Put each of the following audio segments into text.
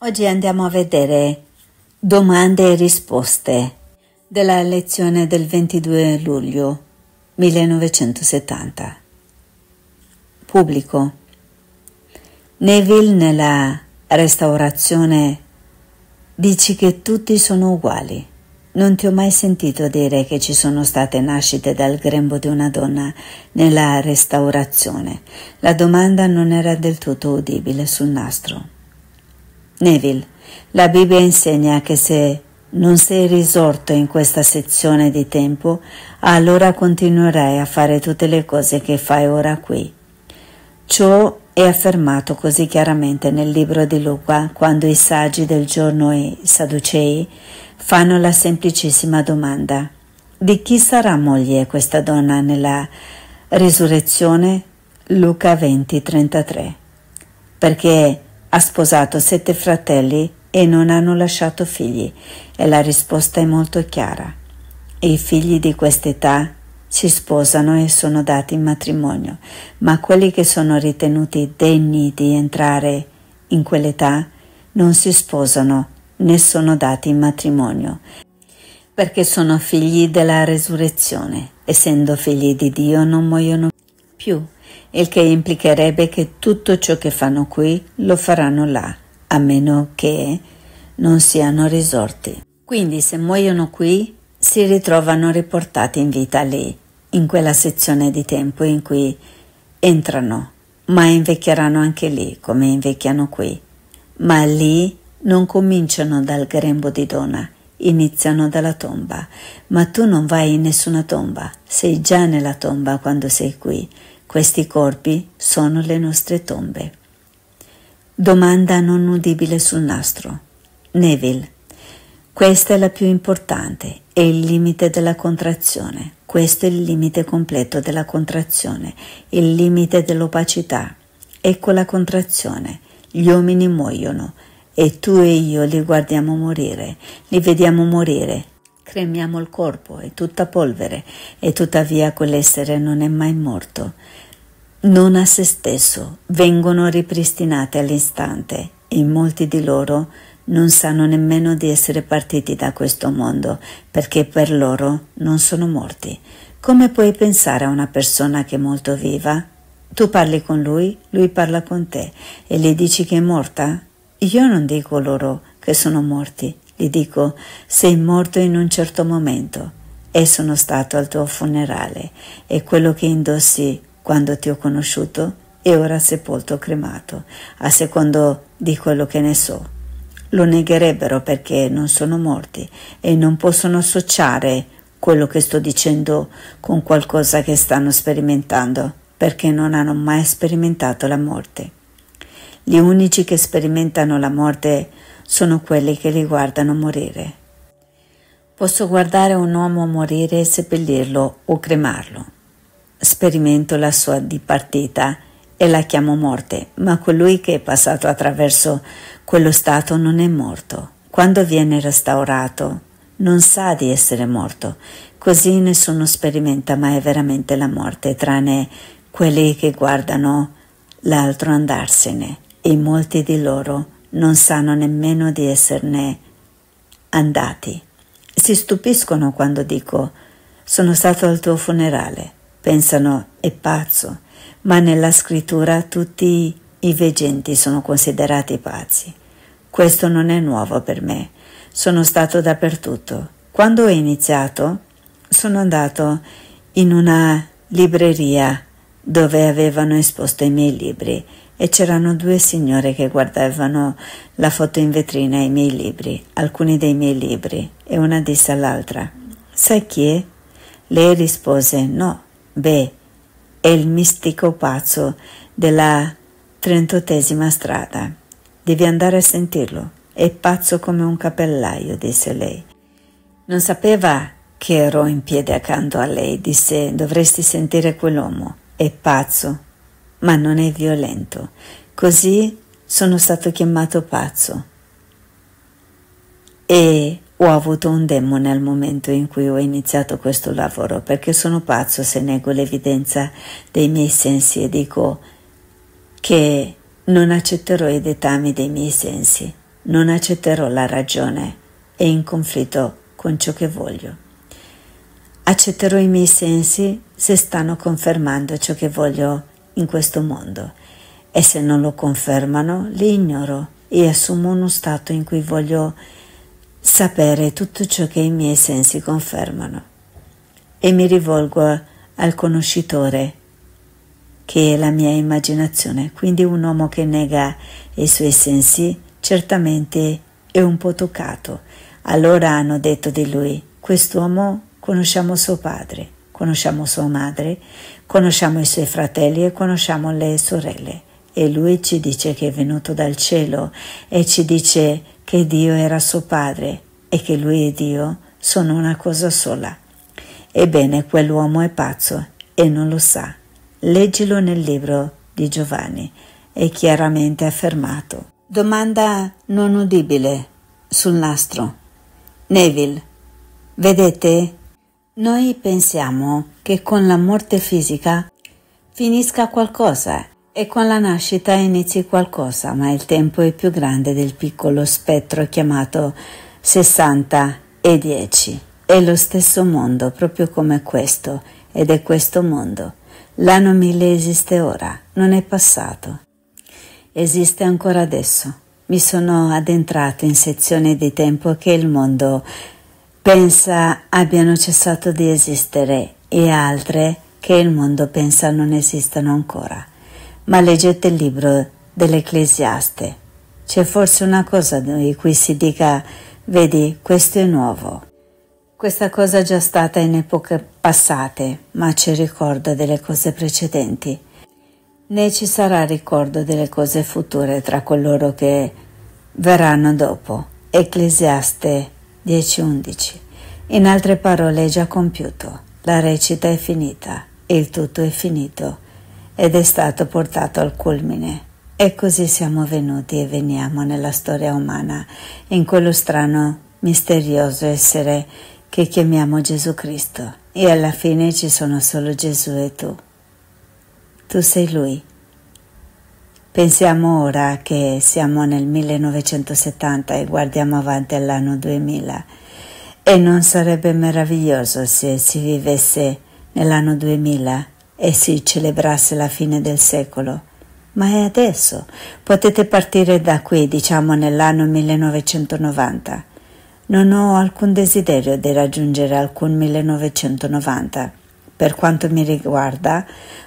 Oggi andiamo a vedere domande e risposte della lezione del 22 luglio 1970. Pubblico. Neville nella restaurazione dici che tutti sono uguali. Non ti ho mai sentito dire che ci sono state nascite dal grembo di una donna nella restaurazione. La domanda non era del tutto udibile sul nastro. Neville, la Bibbia insegna che se non sei risorto in questa sezione di tempo, allora continuerai a fare tutte le cose che fai ora qui. Ciò è affermato così chiaramente nel libro di Luca quando i saggi del giorno e i sadducei fanno la semplicissima domanda di chi sarà moglie questa donna nella risurrezione? Luca 20:33. Perché ha sposato sette fratelli e non hanno lasciato figli e la risposta è molto chiara. I figli di quest'età si sposano e sono dati in matrimonio, ma quelli che sono ritenuti degni di entrare in quell'età non si sposano né sono dati in matrimonio, perché sono figli della resurrezione, essendo figli di Dio non muoiono più il che implicherebbe che tutto ciò che fanno qui lo faranno là, a meno che non siano risorti. Quindi se muoiono qui, si ritrovano riportati in vita lì, in quella sezione di tempo in cui entrano, ma invecchieranno anche lì, come invecchiano qui. Ma lì non cominciano dal grembo di donna, iniziano dalla tomba, ma tu non vai in nessuna tomba, sei già nella tomba quando sei qui. Questi corpi sono le nostre tombe. Domanda non udibile sul nastro. Neville. Questa è la più importante, è il limite della contrazione. Questo è il limite completo della contrazione, il limite dell'opacità. Ecco la contrazione. Gli uomini muoiono e tu e io li guardiamo morire, li vediamo morire. Cremiamo il corpo, è tutta polvere e tuttavia quell'essere non è mai morto non a se stesso, vengono ripristinate all'istante e molti di loro non sanno nemmeno di essere partiti da questo mondo perché per loro non sono morti. Come puoi pensare a una persona che è molto viva? Tu parli con lui, lui parla con te e le dici che è morta? Io non dico loro che sono morti, gli dico sei morto in un certo momento e sono stato al tuo funerale e quello che indossi quando ti ho conosciuto e ora sepolto o cremato, a secondo di quello che ne so. Lo negherebbero perché non sono morti e non possono associare quello che sto dicendo con qualcosa che stanno sperimentando, perché non hanno mai sperimentato la morte. Gli unici che sperimentano la morte sono quelli che li guardano morire. Posso guardare un uomo morire e seppellirlo o cremarlo. Sperimento la sua dipartita e la chiamo morte, ma colui che è passato attraverso quello stato non è morto. Quando viene restaurato non sa di essere morto, così nessuno sperimenta mai veramente la morte, tranne quelli che guardano l'altro andarsene e molti di loro non sanno nemmeno di esserne andati. Si stupiscono quando dico sono stato al tuo funerale pensano è pazzo, ma nella scrittura tutti i veggenti sono considerati pazzi. Questo non è nuovo per me, sono stato dappertutto. Quando ho iniziato sono andato in una libreria dove avevano esposto i miei libri e c'erano due signore che guardavano la foto in vetrina i miei libri, alcuni dei miei libri, e una disse all'altra: Sai chi è? Lei rispose: No. Beh, è il mistico pazzo della trentottesima strada. Devi andare a sentirlo. È pazzo come un cappellaio, disse lei. Non sapeva che ero in piedi accanto a lei, disse dovresti sentire quell'uomo. È pazzo, ma non è violento. Così sono stato chiamato pazzo. E ho avuto un demone al momento in cui ho iniziato questo lavoro perché sono pazzo se nego l'evidenza dei miei sensi e dico che non accetterò i dettami dei miei sensi, non accetterò la ragione e in conflitto con ciò che voglio. Accetterò i miei sensi se stanno confermando ciò che voglio in questo mondo e se non lo confermano li ignoro e assumo uno stato in cui voglio sapere tutto ciò che i miei sensi confermano e mi rivolgo al conoscitore che è la mia immaginazione, quindi un uomo che nega i suoi sensi certamente è un po' toccato. Allora hanno detto di lui, quest'uomo conosciamo suo padre, conosciamo sua madre, conosciamo i suoi fratelli e conosciamo le sorelle. E lui ci dice che è venuto dal cielo e ci dice che Dio era suo padre e che lui e Dio sono una cosa sola. Ebbene, quell'uomo è pazzo e non lo sa. Leggilo nel libro di Giovanni, è chiaramente affermato. Domanda non udibile sul nastro. Neville, vedete? Noi pensiamo che con la morte fisica finisca qualcosa e con la nascita inizi qualcosa, ma il tempo è più grande del piccolo spettro chiamato 60 e 10. È lo stesso mondo, proprio come questo, ed è questo mondo. L'anno 1000 esiste ora, non è passato. Esiste ancora adesso. Mi sono addentrato in sezioni di tempo che il mondo pensa abbiano cessato di esistere e altre che il mondo pensa non esistano ancora. Ma leggete il libro dell'Ecclesiaste. C'è forse una cosa di cui si dica, vedi, questo è nuovo. Questa cosa è già stata in epoche passate, ma ci ricorda delle cose precedenti. Né ci sarà ricordo delle cose future tra coloro che verranno dopo. Ecclesiaste 10.11. In altre parole è già compiuto, la recita è finita, il tutto è finito ed è stato portato al culmine. E così siamo venuti e veniamo nella storia umana, in quello strano, misterioso essere che chiamiamo Gesù Cristo. E alla fine ci sono solo Gesù e tu. Tu sei Lui. Pensiamo ora che siamo nel 1970 e guardiamo avanti all'anno 2000 e non sarebbe meraviglioso se si vivesse nell'anno 2000 e si celebrasse la fine del secolo. Ma è adesso. Potete partire da qui, diciamo nell'anno 1990. Non ho alcun desiderio di raggiungere alcun 1990. Per quanto mi riguarda,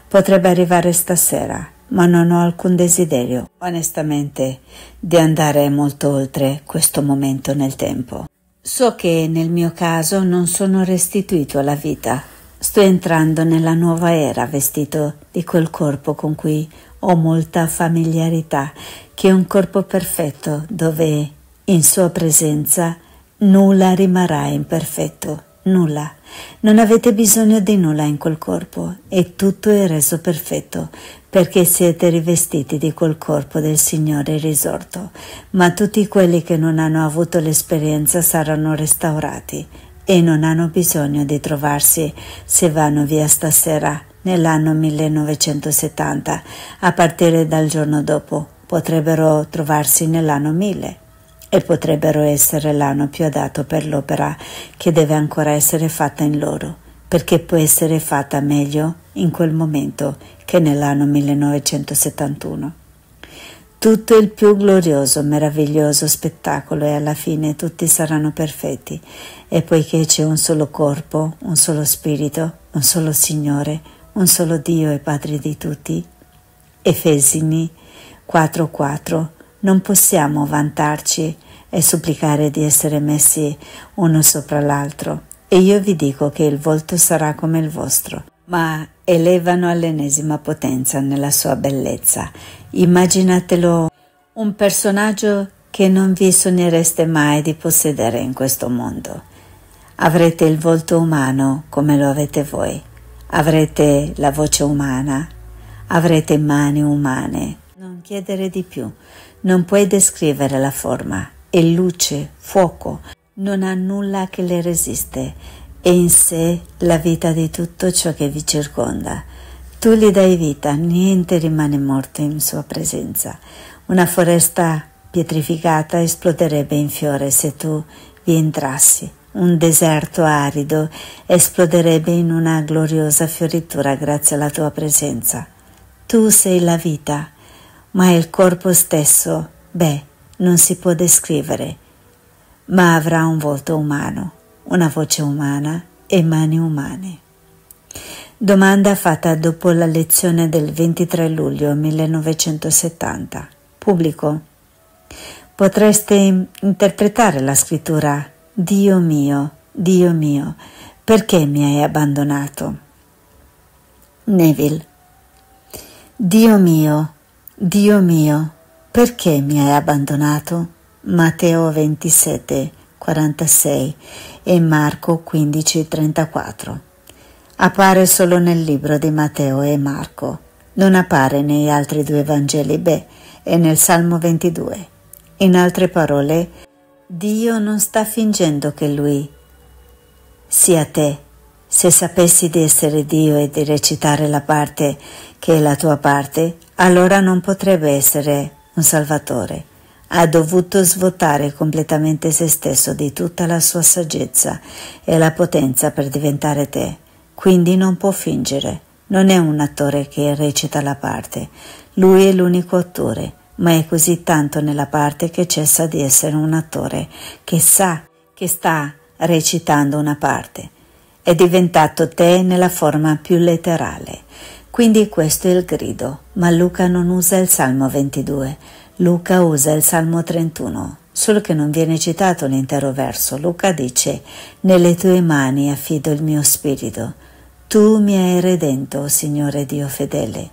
potrebbe arrivare stasera, ma non ho alcun desiderio, onestamente, di andare molto oltre questo momento nel tempo. So che nel mio caso non sono restituito alla vita, Sto entrando nella nuova era vestito di quel corpo con cui ho molta familiarità, che è un corpo perfetto dove in sua presenza nulla rimarrà imperfetto, nulla. Non avete bisogno di nulla in quel corpo e tutto è reso perfetto perché siete rivestiti di quel corpo del Signore risorto, ma tutti quelli che non hanno avuto l'esperienza saranno restaurati e non hanno bisogno di trovarsi se vanno via stasera nell'anno 1970, a partire dal giorno dopo potrebbero trovarsi nell'anno 1000 e potrebbero essere l'anno più adatto per l'opera che deve ancora essere fatta in loro, perché può essere fatta meglio in quel momento che nell'anno 1971. Tutto il più glorioso, meraviglioso spettacolo e alla fine tutti saranno perfetti. E poiché c'è un solo corpo, un solo spirito, un solo Signore, un solo Dio e Padre di tutti. Efesini 4:4 Non possiamo vantarci e supplicare di essere messi uno sopra l'altro. E io vi dico che il volto sarà come il vostro, ma elevano all'ennesima potenza nella sua bellezza. Immaginatelo un personaggio che non vi sognereste mai di possedere in questo mondo. Avrete il volto umano come lo avete voi, avrete la voce umana, avrete mani umane. Non chiedere di più, non puoi descrivere la forma, è luce, fuoco, non ha nulla che le resiste e in sé la vita di tutto ciò che vi circonda. Tu gli dai vita, niente rimane morto in sua presenza. Una foresta pietrificata esploderebbe in fiore se tu vi entrassi. Un deserto arido esploderebbe in una gloriosa fioritura grazie alla tua presenza. Tu sei la vita, ma il corpo stesso, beh, non si può descrivere, ma avrà un volto umano una voce umana e mani umane. Domanda fatta dopo la lezione del 23 luglio 1970. Pubblico. Potreste interpretare la scrittura Dio mio, Dio mio, perché mi hai abbandonato? Neville. Dio mio, Dio mio, perché mi hai abbandonato? Matteo 27, 46 e Marco 15, 34. Appare solo nel libro di Matteo e Marco, non appare negli altri due Vangeli B e nel Salmo 22. In altre parole, Dio non sta fingendo che Lui sia te. Se sapessi di essere Dio e di recitare la parte che è la tua parte, allora non potrebbe essere un Salvatore ha dovuto svuotare completamente se stesso di tutta la sua saggezza e la potenza per diventare te, quindi non può fingere. Non è un attore che recita la parte, lui è l'unico attore, ma è così tanto nella parte che cessa di essere un attore, che sa che sta recitando una parte. È diventato te nella forma più letterale. Quindi questo è il grido, ma Luca non usa il Salmo 22, Luca usa il Salmo 31, solo che non viene citato l'intero verso. Luca dice, nelle tue mani affido il mio spirito, tu mi hai redento, Signore Dio fedele.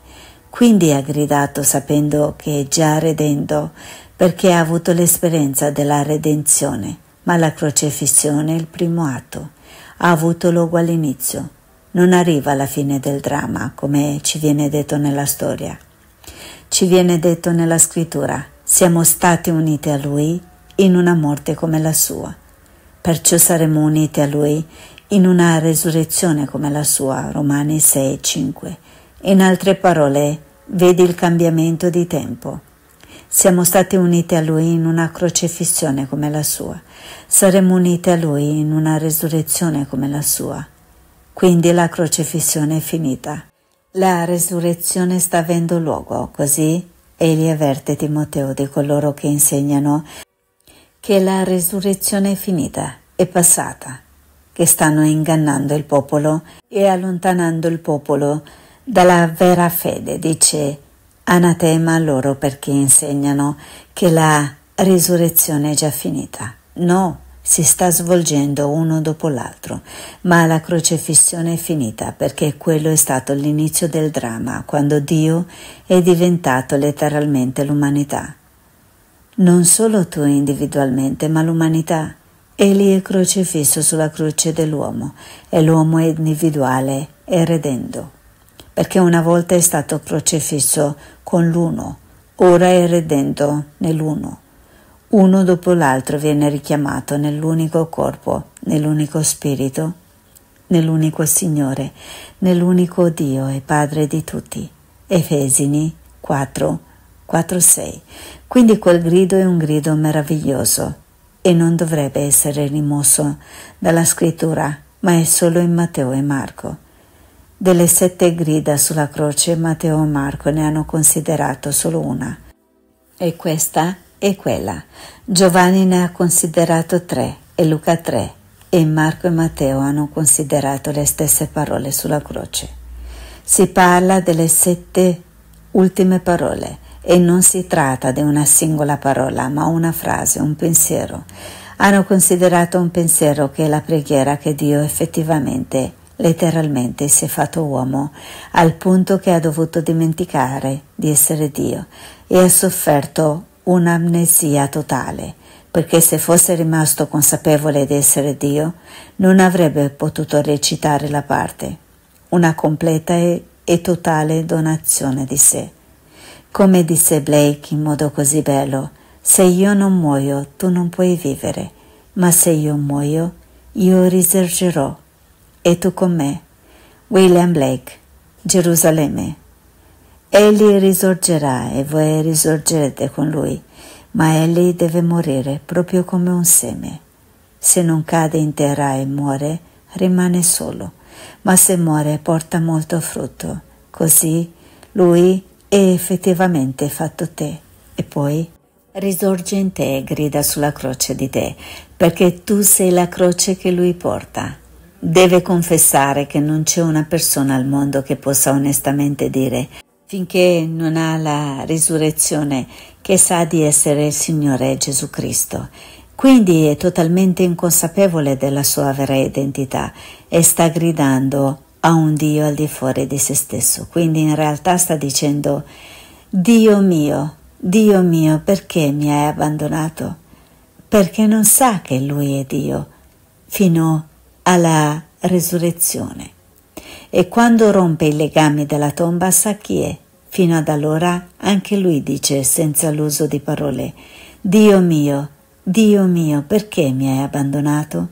Quindi ha gridato sapendo che è già redento, perché ha avuto l'esperienza della redenzione, ma la crocefissione è il primo atto, ha avuto luogo all'inizio, non arriva alla fine del dramma, come ci viene detto nella storia. Ci viene detto nella scrittura, siamo stati uniti a Lui in una morte come la sua, perciò saremo uniti a Lui in una resurrezione come la sua, Romani 6, 5. In altre parole, vedi il cambiamento di tempo. Siamo stati uniti a Lui in una crocefissione come la sua, saremo uniti a Lui in una resurrezione come la sua. Quindi la crocefissione è finita. La resurrezione sta avendo luogo, così egli avverte Timoteo di coloro che insegnano che la resurrezione è finita, è passata, che stanno ingannando il popolo e allontanando il popolo dalla vera fede, dice anatema a loro perché insegnano che la resurrezione è già finita. No, si sta svolgendo uno dopo l'altro, ma la crocefissione è finita perché quello è stato l'inizio del dramma, quando Dio è diventato letteralmente l'umanità. Non solo tu individualmente, ma l'umanità. Egli è crocifisso sulla croce dell'uomo e l'uomo è individuale e redendo. Perché una volta è stato crocifisso con l'uno, ora è redendo nell'uno uno dopo l'altro viene richiamato nell'unico corpo, nell'unico spirito, nell'unico Signore, nell'unico Dio e Padre di tutti. Efesini 4, 4, 6. Quindi quel grido è un grido meraviglioso e non dovrebbe essere rimosso dalla scrittura, ma è solo in Matteo e Marco. Delle sette grida sulla croce Matteo e Marco ne hanno considerato solo una. E questa è è quella. Giovanni ne ha considerato tre e Luca tre e Marco e Matteo hanno considerato le stesse parole sulla croce. Si parla delle sette ultime parole e non si tratta di una singola parola ma una frase, un pensiero. Hanno considerato un pensiero che è la preghiera che Dio effettivamente letteralmente si è fatto uomo, al punto che ha dovuto dimenticare di essere Dio e ha sofferto un'amnesia totale, perché se fosse rimasto consapevole di essere Dio, non avrebbe potuto recitare la parte, una completa e, e totale donazione di sé. Come disse Blake in modo così bello, se io non muoio tu non puoi vivere, ma se io muoio io risorgerò, e tu con me. William Blake, Gerusalemme, Egli risorgerà e voi risorgerete con lui, ma egli deve morire proprio come un seme. Se non cade in terra e muore, rimane solo, ma se muore porta molto frutto. Così lui è effettivamente fatto te. E poi risorge in te e grida sulla croce di te, perché tu sei la croce che lui porta. Deve confessare che non c'è una persona al mondo che possa onestamente dire finché non ha la risurrezione che sa di essere il Signore Gesù Cristo. Quindi è totalmente inconsapevole della sua vera identità e sta gridando a un Dio al di fuori di se stesso. Quindi in realtà sta dicendo Dio mio, Dio mio, perché mi hai abbandonato? Perché non sa che Lui è Dio fino alla risurrezione e quando rompe i legami della tomba sa chi è. Fino ad allora anche lui dice senza l'uso di parole Dio mio, Dio mio, perché mi hai abbandonato?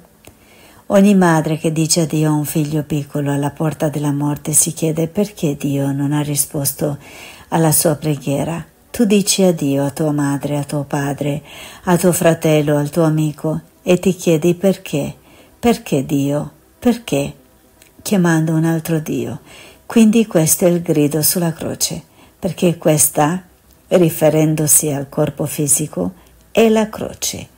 Ogni madre che dice addio a un figlio piccolo alla porta della morte si chiede perché Dio non ha risposto alla sua preghiera. Tu dici addio a tua madre, a tuo padre, a tuo fratello, al tuo amico e ti chiedi perché, perché Dio, perché? chiamando un altro Dio. Quindi questo è il grido sulla croce, perché questa, riferendosi al corpo fisico, è la croce.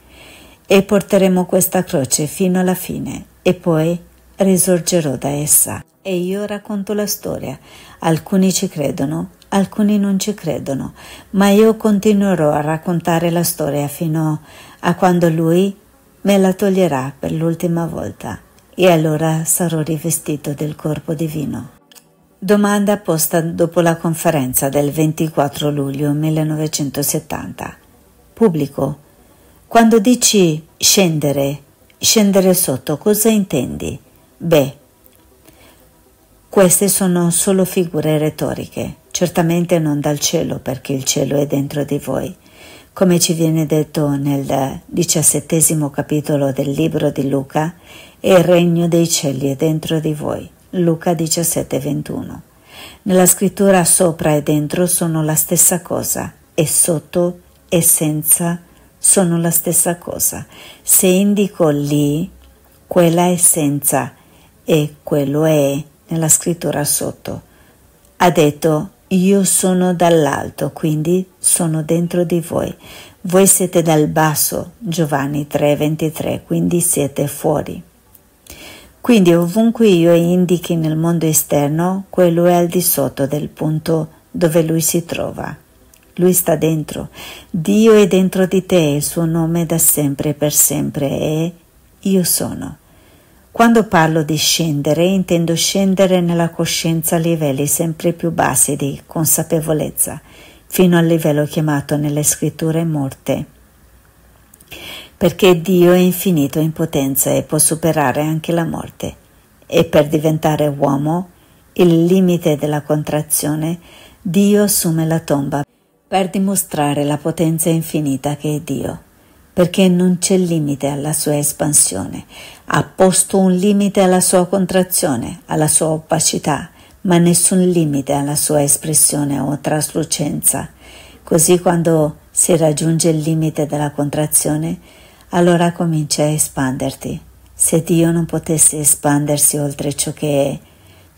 E porteremo questa croce fino alla fine e poi risorgerò da essa. E io racconto la storia. Alcuni ci credono, alcuni non ci credono, ma io continuerò a raccontare la storia fino a quando lui me la toglierà per l'ultima volta e allora sarò rivestito del corpo divino. Domanda posta dopo la conferenza del 24 luglio 1970. Pubblico, quando dici scendere, scendere sotto, cosa intendi? Beh, queste sono solo figure retoriche, certamente non dal cielo perché il cielo è dentro di voi come ci viene detto nel diciassettesimo capitolo del libro di Luca, il regno dei cieli è dentro di voi. Luca 17:21. Nella scrittura sopra e dentro sono la stessa cosa e sotto e senza sono la stessa cosa. Se indico lì, quella è senza e quello è nella scrittura sotto. Ha detto io sono dall'alto, quindi sono dentro di voi. Voi siete dal basso, Giovanni 3:23, quindi siete fuori. Quindi ovunque io indichi nel mondo esterno, quello è al di sotto del punto dove lui si trova. Lui sta dentro. Dio è dentro di te, il suo nome da sempre e per sempre è Io sono. Quando parlo di scendere, intendo scendere nella coscienza a livelli sempre più bassi di consapevolezza, fino al livello chiamato nelle scritture morte. Perché Dio è infinito in potenza e può superare anche la morte. E per diventare uomo, il limite della contrazione, Dio assume la tomba per dimostrare la potenza infinita che è Dio perché non c'è limite alla sua espansione, ha posto un limite alla sua contrazione, alla sua opacità, ma nessun limite alla sua espressione o traslucenza. Così quando si raggiunge il limite della contrazione, allora comincia a espanderti. Se Dio non potesse espandersi oltre ciò che è,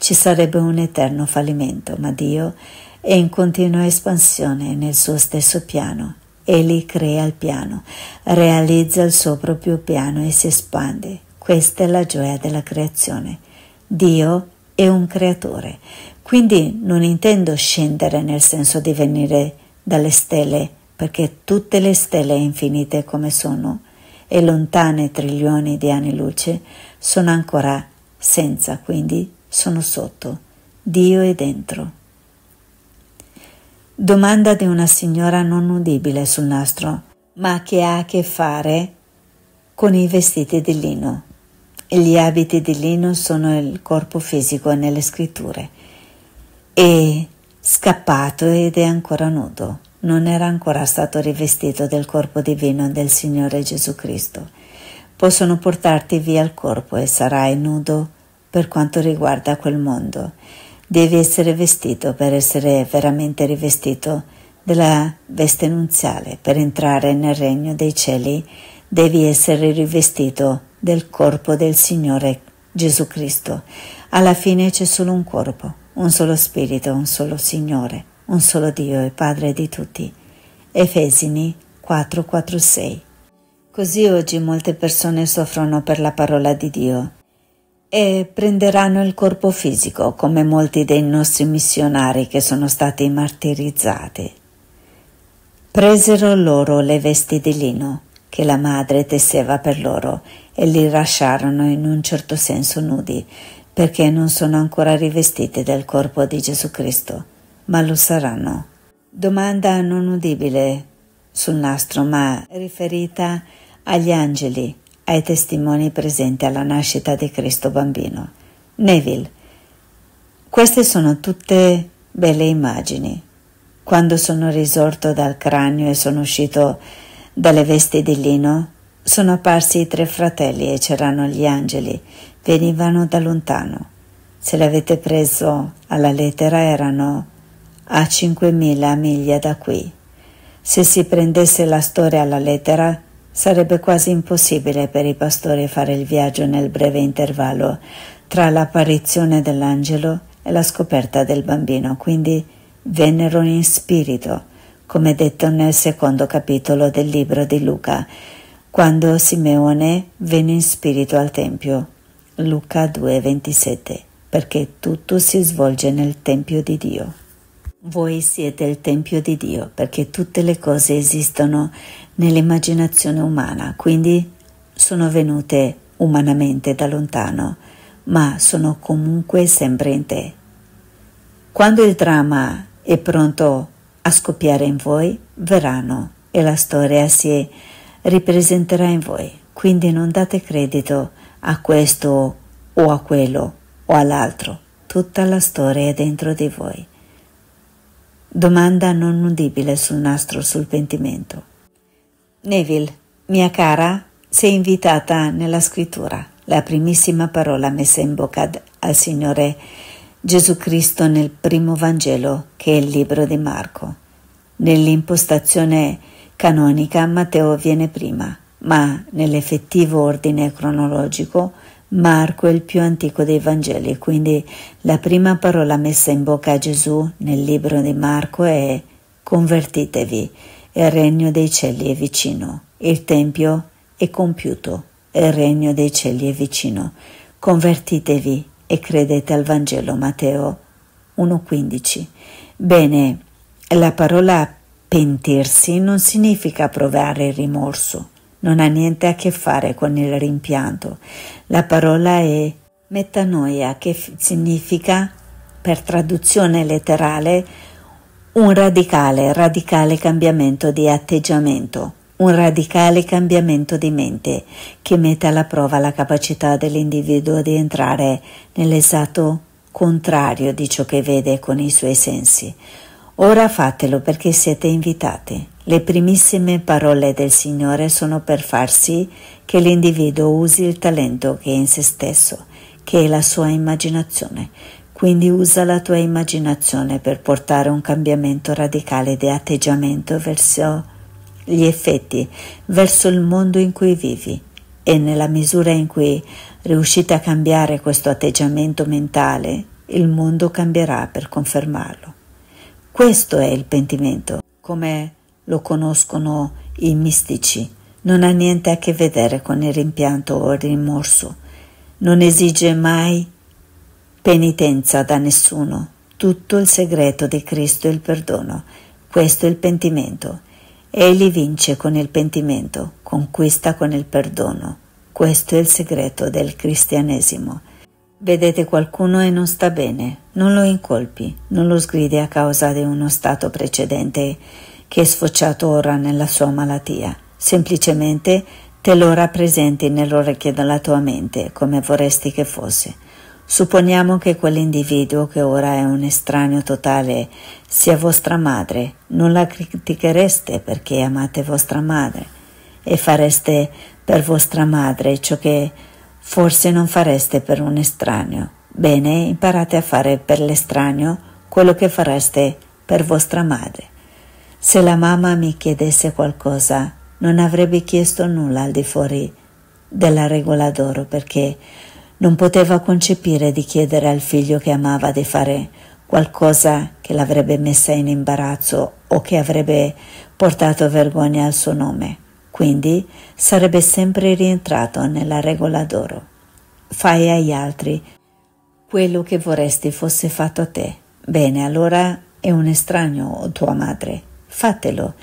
ci sarebbe un eterno fallimento, ma Dio è in continua espansione nel suo stesso piano e li crea il piano, realizza il suo proprio piano e si espande. Questa è la gioia della creazione. Dio è un creatore, quindi non intendo scendere nel senso di venire dalle stelle, perché tutte le stelle infinite come sono e lontane trilioni di anni luce sono ancora senza, quindi sono sotto. Dio è dentro. Domanda di una signora non udibile sul nastro, ma che ha a che fare con i vestiti di lino. Gli abiti di lino sono il corpo fisico nelle scritture. E scappato ed è ancora nudo. Non era ancora stato rivestito del corpo divino del Signore Gesù Cristo. Possono portarti via il corpo e sarai nudo per quanto riguarda quel mondo devi essere vestito per essere veramente rivestito della veste nuziale, per entrare nel regno dei cieli devi essere rivestito del corpo del Signore Gesù Cristo. Alla fine c'è solo un corpo, un solo spirito, un solo Signore, un solo Dio e Padre di tutti. Efesini 4:46. Così oggi molte persone soffrono per la parola di Dio e prenderanno il corpo fisico come molti dei nostri missionari che sono stati martirizzati. Presero loro le vesti di lino che la madre tesseva per loro e li lasciarono in un certo senso nudi, perché non sono ancora rivestiti del corpo di Gesù Cristo, ma lo saranno. Domanda non udibile sul nastro, ma riferita agli angeli ai testimoni presenti alla nascita di Cristo bambino. Neville. Queste sono tutte belle immagini. Quando sono risorto dal cranio e sono uscito dalle vesti di lino, sono apparsi i tre fratelli e c'erano gli angeli, venivano da lontano. Se l'avete preso alla lettera erano a 5.000 miglia da qui. Se si prendesse la storia alla lettera, Sarebbe quasi impossibile per i pastori fare il viaggio nel breve intervallo tra l'apparizione dell'angelo e la scoperta del bambino, quindi vennero in spirito, come detto nel secondo capitolo del libro di Luca, quando Simeone venne in spirito al Tempio. Luca 2:27, perché tutto si svolge nel Tempio di Dio. Voi siete il Tempio di Dio, perché tutte le cose esistono nell'immaginazione umana, quindi sono venute umanamente da lontano, ma sono comunque sempre in te. Quando il dramma è pronto a scoppiare in voi, verranno e la storia si ripresenterà in voi. Quindi non date credito a questo o a quello o all'altro. Tutta la storia è dentro di voi. Domanda non udibile sul nastro sul pentimento. Neville, mia cara, sei invitata nella scrittura, la primissima parola messa in bocca al Signore Gesù Cristo nel primo Vangelo, che è il libro di Marco. Nell'impostazione canonica Matteo viene prima, ma nell'effettivo ordine cronologico Marco è il più antico dei Vangeli, quindi la prima parola messa in bocca a Gesù nel libro di Marco è convertitevi il regno dei cieli è vicino, il tempio è compiuto, il regno dei cieli è vicino. Convertitevi e credete al Vangelo Matteo 1.15. Bene, la parola pentirsi non significa provare il rimorso, non ha niente a che fare con il rimpianto. La parola è metanoia, che significa, per traduzione letterale, un radicale, radicale cambiamento di atteggiamento, un radicale cambiamento di mente che mette alla prova la capacità dell'individuo di entrare nell'esatto contrario di ciò che vede con i suoi sensi. Ora fatelo perché siete invitati. Le primissime parole del Signore sono per far sì che l'individuo usi il talento che è in se stesso, che è la sua immaginazione, quindi usa la tua immaginazione per portare un cambiamento radicale di atteggiamento verso gli effetti, verso il mondo in cui vivi e nella misura in cui riuscite a cambiare questo atteggiamento mentale, il mondo cambierà per confermarlo. Questo è il pentimento, come lo conoscono i mistici. Non ha niente a che vedere con il rimpianto o il rimorso. Non esige mai Penitenza da nessuno, tutto il segreto di Cristo è il perdono, questo è il pentimento. Egli vince con il pentimento, conquista con il perdono. Questo è il segreto del cristianesimo. Vedete qualcuno e non sta bene, non lo incolpi, non lo sgridi a causa di uno stato precedente che è sfociato ora nella sua malattia. Semplicemente te lo rappresenti nell'orecchio della tua mente come vorresti che fosse Supponiamo che quell'individuo, che ora è un estraneo totale, sia vostra madre, non la critichereste perché amate vostra madre e fareste per vostra madre ciò che forse non fareste per un estraneo. Bene, imparate a fare per l'estraneo quello che fareste per vostra madre. Se la mamma mi chiedesse qualcosa, non avrebbe chiesto nulla al di fuori della regola d'oro perché non poteva concepire di chiedere al figlio che amava di fare qualcosa che l'avrebbe messa in imbarazzo o che avrebbe portato vergogna al suo nome. Quindi sarebbe sempre rientrato nella regola d'oro. Fai agli altri quello che vorresti fosse fatto a te. Bene, allora è un estraneo o tua madre. Fatelo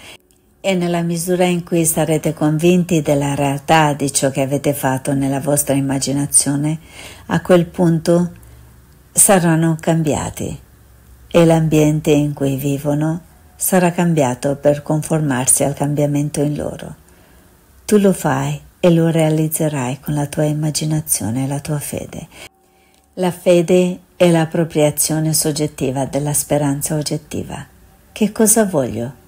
e nella misura in cui sarete convinti della realtà di ciò che avete fatto nella vostra immaginazione, a quel punto saranno cambiati e l'ambiente in cui vivono sarà cambiato per conformarsi al cambiamento in loro. Tu lo fai e lo realizzerai con la tua immaginazione e la tua fede. La fede è l'appropriazione soggettiva della speranza oggettiva. Che cosa voglio?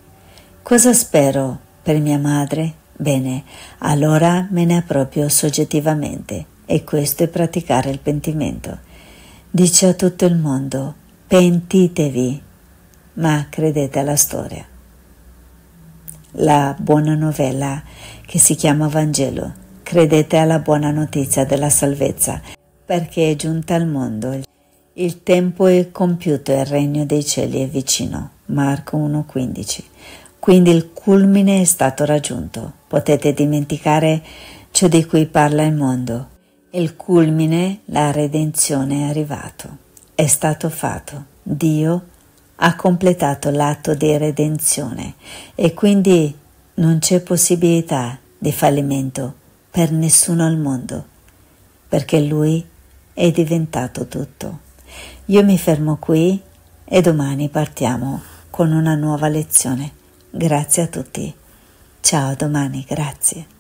Cosa spero per mia madre? Bene, allora me ne approprio soggettivamente e questo è praticare il pentimento. Dice a tutto il mondo, pentitevi, ma credete alla storia. La buona novella che si chiama Vangelo, credete alla buona notizia della salvezza, perché è giunta al mondo. Il tempo è compiuto e il regno dei cieli è vicino. Marco 1,15. Quindi il culmine è stato raggiunto. Potete dimenticare ciò di cui parla il mondo. Il culmine, la redenzione è arrivato. È stato fatto. Dio ha completato l'atto di redenzione e quindi non c'è possibilità di fallimento per nessuno al mondo, perché Lui è diventato tutto. Io mi fermo qui e domani partiamo con una nuova lezione. Grazie a tutti. Ciao domani, grazie.